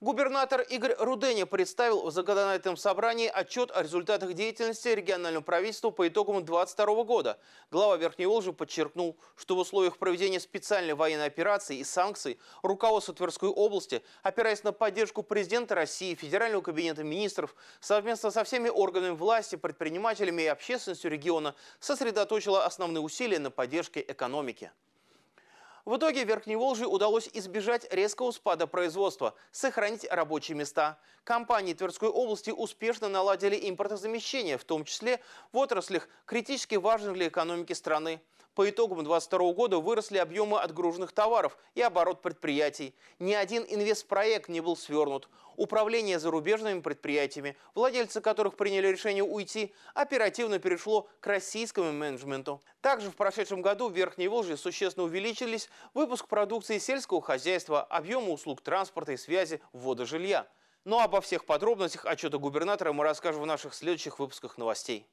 Губернатор Игорь Руденя представил в законодательном собрании отчет о результатах деятельности регионального правительства по итогам 2022 года. Глава Верхней Волжи подчеркнул, что в условиях проведения специальной военной операции и санкций руководство Тверской области, опираясь на поддержку президента России, Федерального кабинета министров, совместно со всеми органами власти, предпринимателями и общественностью региона сосредоточило основные усилия на поддержке экономики. В итоге Верхней Волжи удалось избежать резкого спада производства, сохранить рабочие места. Компании Тверской области успешно наладили импортозамещение, в том числе в отраслях, критически важных для экономики страны. По итогам 2022 года выросли объемы отгруженных товаров и оборот предприятий. Ни один инвестпроект не был свернут. Управление зарубежными предприятиями, владельцы которых приняли решение уйти, оперативно перешло к российскому менеджменту. Также в прошедшем году в Верхней Волжье существенно увеличились выпуск продукции сельского хозяйства, объемы услуг транспорта и связи, ввода жилья. Но обо всех подробностях отчета губернатора мы расскажем в наших следующих выпусках новостей.